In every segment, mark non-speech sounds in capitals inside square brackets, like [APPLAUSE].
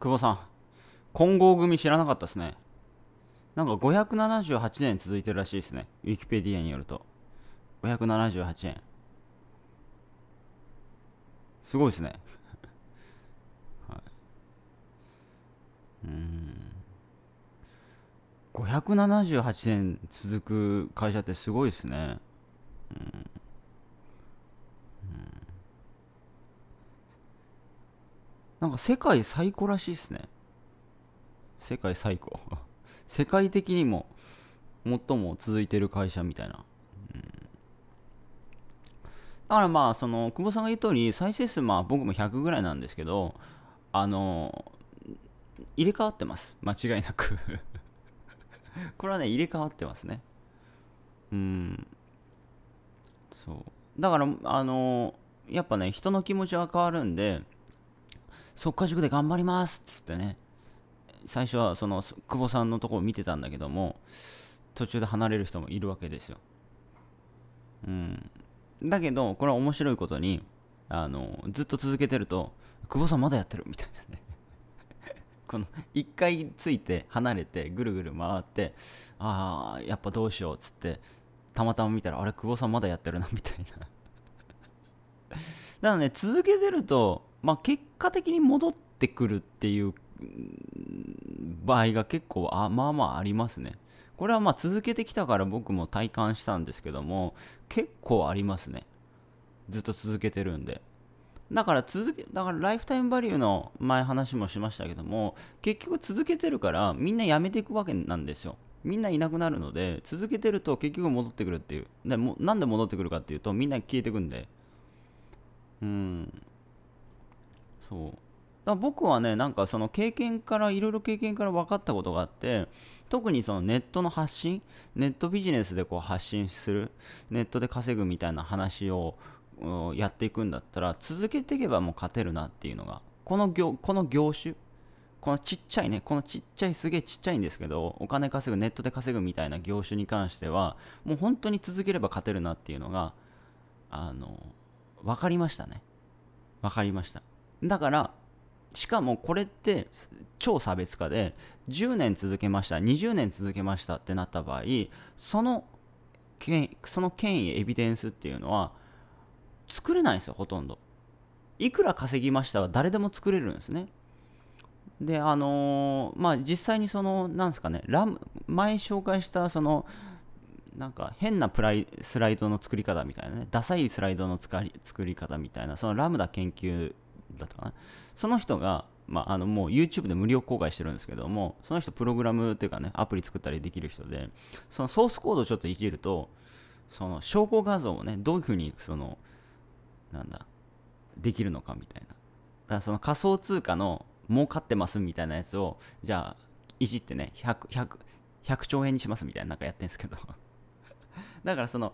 久保さん、混合組知らなかったですね。なんか578年続いてるらしいですね。ウィキペディアによると。578円。すごいですね。[LAUGHS] はい、うん。578年続く会社ってすごいですね。なんか世界最高らしいですね。世界最高 [LAUGHS] 世界的にも最も続いてる会社みたいな。うん、だからまあ、その、久保さんが言う通り、再生数、まあ僕も100ぐらいなんですけど、あの、入れ替わってます。間違いなく [LAUGHS] これはね、入れ替わってますね。うん。そう。だから、あの、やっぱね、人の気持ちは変わるんで、速稼塾で頑張りますっつってね、最初はその久保さんのとこを見てたんだけども、途中で離れる人もいるわけですよ。うん。だけど、これは面白いことに、あの、ずっと続けてると、久保さんまだやってるみたいなね。[LAUGHS] この1回ついて離れてぐるぐる回ってああやっぱどうしようっつってたまたま見たらあれ久保さんまだやってるなみたいな [LAUGHS] だからね続けてるとまあ、結果的に戻ってくるっていう場合が結構あまあまあありますね。これはまあ続けてきたから僕も体感したんですけども結構ありますね。ずっと続けてるんで。だから続け、だからライフタイムバリューの前話もしましたけども結局続けてるからみんな辞めていくわけなんですよ。みんないなくなるので続けてると結局戻ってくるっていう。でもなんで戻ってくるかっていうとみんな消えてくんで。うん。そうだ僕はねなんかその経験からいろいろ経験から分かったことがあって特にそのネットの発信ネットビジネスでこう発信するネットで稼ぐみたいな話をやっていくんだったら続けていけばもう勝てるなっていうのがこの業この業種このちっちゃいねこのちっちゃいすげえちっちゃいんですけどお金稼ぐネットで稼ぐみたいな業種に関してはもう本当に続ければ勝てるなっていうのがあの分かりましたね分かりましただから、しかもこれって超差別化で、10年続けました、20年続けましたってなった場合、そのその権威、エビデンスっていうのは、作れないんですよ、ほとんど。いくら稼ぎましたは誰でも作れるんですね。で、あのー、まあ、実際にその、なんですかね、ラム、前紹介した、その、なんか変なプライスライドの作り方みたいなね、ダサいスライドの作り方みたいな、そのラムダ研究だったかな。その人が、まあ、あのもう YouTube で無料公開してるんですけども、その人プログラムっていうかね、アプリ作ったりできる人で、そのソースコードをちょっといじると、その証拠画像をね、どういうふうに、その、なんだ、できるのかみたいな。だからその仮想通貨の儲かってますみたいなやつを、じゃあ、いじってね、100、100、100兆円にしますみたいななんかやってんですけど [LAUGHS] だからその、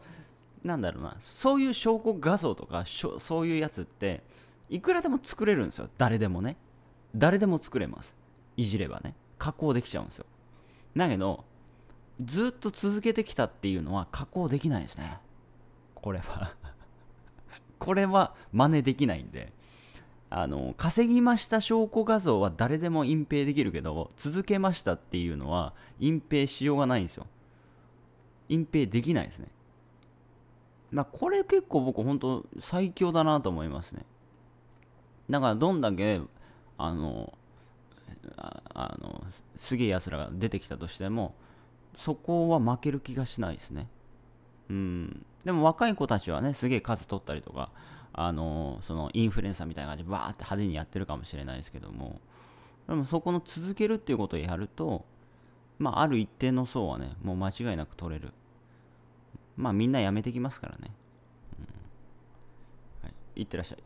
なんだろうな、そういう証拠画像とか、そういうやつって、いくらでも作れるんですよ。誰でもね。誰でも作れます。いじればね。加工できちゃうんですよ。だけど、ずっと続けてきたっていうのは加工できないですね。これは [LAUGHS] これは真似できないんで。あの、稼ぎました証拠画像は誰でも隠蔽できるけど、続けましたっていうのは隠蔽しようがないんですよ。隠蔽できないですね。まあ、これ結構僕本当最強だなと思いますね。だからどんだけあのあのすげえやつらが出てきたとしてもそこは負ける気がしないですねうんでも若い子たちはねすげえ数取ったりとかあのそのインフルエンサーみたいな感じでバーって派手にやってるかもしれないですけどもでもそこの続けるっていうことをやるとまあある一定の層はねもう間違いなく取れるまあみんなやめてきますからね、うんはい、いってらっしゃい